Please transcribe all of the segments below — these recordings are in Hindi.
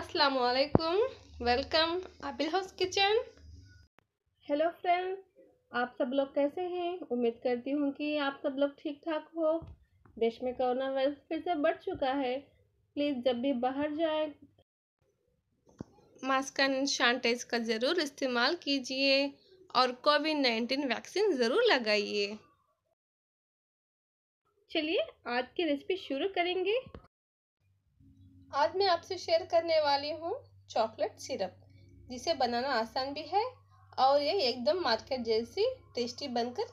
अस्सलाम वालेकुम welcome Abil house kitchen hello friends आप सब लोग कैसे हैं उम्मीद करती हूँ कि आप सब लोग ठीक ठाक हो देश में कोरोना वायरस फिर से बढ़ चुका है प्लीज़ जब भी बाहर जाए मास्क एंड सैनिटाइज का ज़रूर इस्तेमाल कीजिए और कोविड नाइन्टीन वैक्सीन ज़रूर लगाइए चलिए आज की रेसिपी शुरू करेंगे आज मैं आपसे शेयर करने वाली हूँ चॉकलेट सिरप जिसे बनाना आसान भी है और ये एकदम मार्केट जैसी टेस्टी बनकर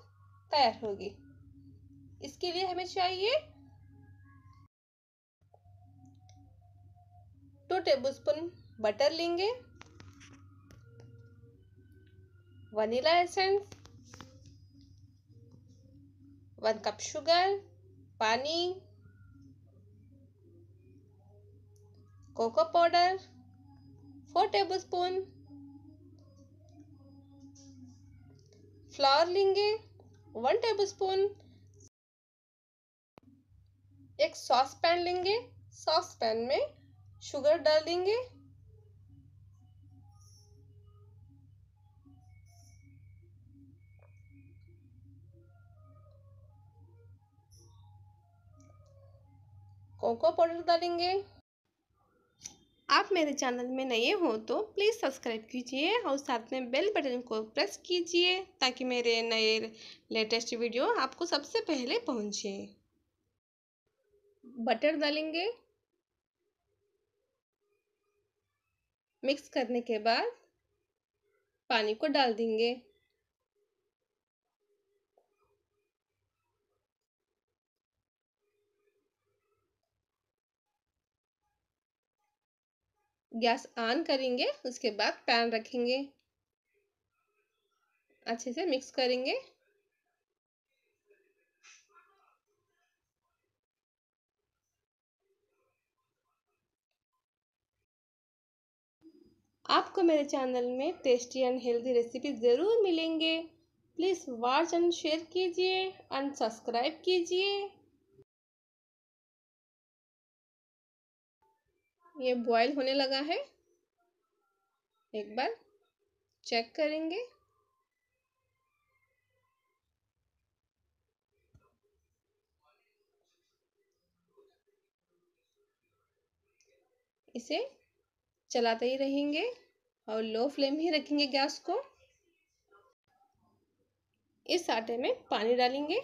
तैयार होगी इसके लिए हमें चाहिए टू टेबलस्पून बटर लेंगे vanilla essence one cup sugar पानी cocoa powder four tablespoon flour लेंगे वन टेबल स्पून एक सॉस पैन लेंगे सॉस पैन में शुगर डाल देंगे कोको पाउडर डालेंगे आप मेरे चैनल में नए हो तो प्लीज़ सब्सक्राइब कीजिए और साथ में बेल बटन को प्रेस कीजिए ताकि मेरे नए लेटेस्ट वीडियो आपको सबसे पहले पहुंचे बटर डालेंगे मिक्स करने के बाद पानी को डाल देंगे गैस ऑन करेंगे उसके बाद पैन रखेंगे अच्छे से मिक्स करेंगे आपको मेरे चैनल में टेस्टी एंड हेल्दी रेसिपी ज़रूर मिलेंगे प्लीज़ वॉच एंड शेयर कीजिए एंड सब्सक्राइब कीजिए ये बॉयल होने लगा है एक बार चेक करेंगे इसे चलाते ही रहेंगे और लो फ्लेम ही रखेंगे गैस को इस आटे में पानी डालेंगे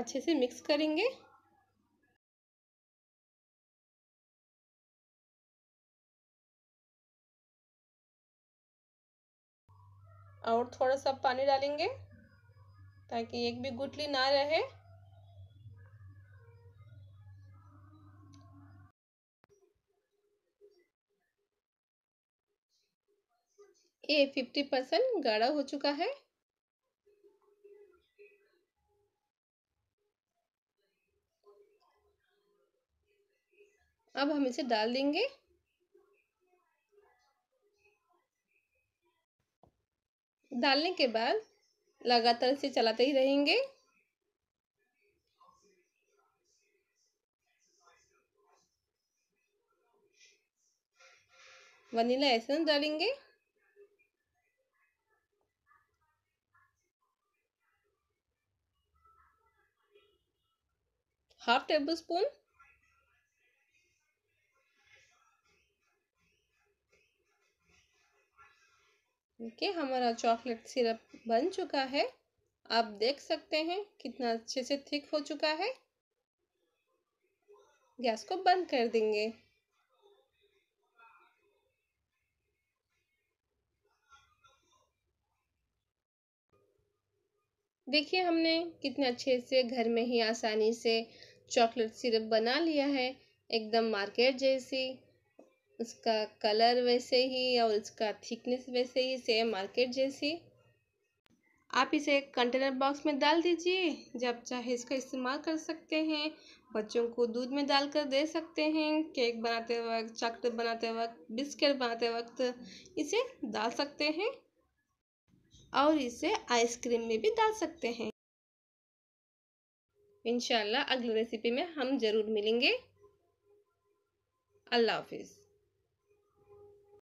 अच्छे से मिक्स करेंगे और थोड़ा सा पानी डालेंगे ताकि एक भी गुटली ना रहे ये फिफ्टी परसेंट गाढ़ा हो चुका है अब हम इसे डाल देंगे डालने के बाद लगातार इसे चलाते ही रहेंगे वनीला एसन डालेंगे हाफ टेबल स्पून देखिए हमारा चॉकलेट सिरप बन चुका है आप देख सकते हैं कितना अच्छे से थिक हो चुका है गैस को बंद कर देंगे देखिए हमने कितने अच्छे से घर में ही आसानी से चॉकलेट सिरप बना लिया है एकदम मार्केट जैसी उसका कलर वैसे ही और उसका थिकनेस वैसे ही सेम मार्केट जैसी आप इसे एक कंटेनर बॉक्स में डाल दीजिए जब चाहे इसका इस्तेमाल कर सकते हैं बच्चों को दूध में डालकर दे सकते हैं केक बनाते वक्त चॉकलेट बनाते वक्त बिस्किट बनाते वक्त इसे डाल सकते हैं और इसे आइसक्रीम में भी डाल सकते हैं इनशाला अगली रेसिपी में हम ज़रूर मिलेंगे अल्लाह हाफिज़